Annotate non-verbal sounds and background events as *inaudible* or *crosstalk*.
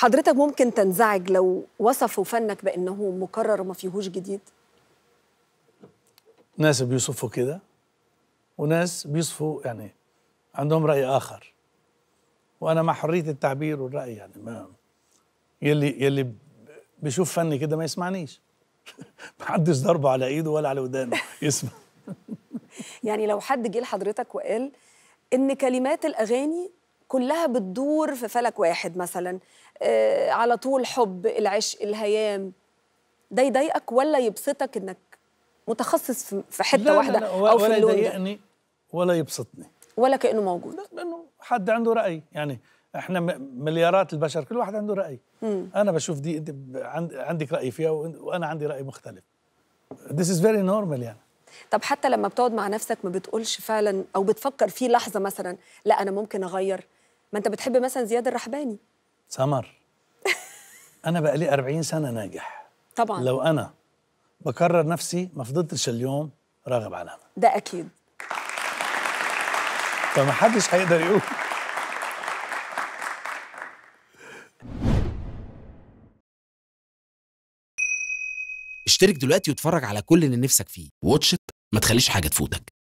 حضرتك ممكن تنزعج لو وصفوا فنك بانه مكرر وما فيهوش جديد ناس بيوصفوا كده وناس بيوصفوا يعني عندهم راي اخر وانا مع حريه التعبير والراي يعني ما يلي يلي بيشوف فني كده ما يسمعنيش *laughs* ما حدش ضربه على ايده ولا على ودانه *laughs* يسمع *laughs* يعني لو حد جه لحضرتك وقال ان كلمات الاغاني كلها بتدور في فلك واحد مثلا آه على طول حب العشق الهيام ده يضايقك ولا يبسطك انك متخصص في حته لا واحده لا لا او في ولا يضايقني ولا يبسطني ولا كانه موجود لانه حد عنده راي يعني احنا مليارات البشر كل واحد عنده راي مم. انا بشوف دي انت عندك راي فيها وانا عندي راي مختلف This is very normal يعني طب حتى لما بتقعد مع نفسك ما بتقولش فعلا او بتفكر في لحظه مثلا لا انا ممكن اغير ما انت بتحب مثلا زياد الرحباني سمر *laughs* انا بقى لي 40 سنه ناجح طبعا لو انا بكرر نفسي ما فضلتش اليوم راغب علامه ده اكيد فما حدش هيقدر يقول اشترك دلوقتي واتفرج على كل اللي نفسك فيه واتش ما تخليش حاجه تفوتك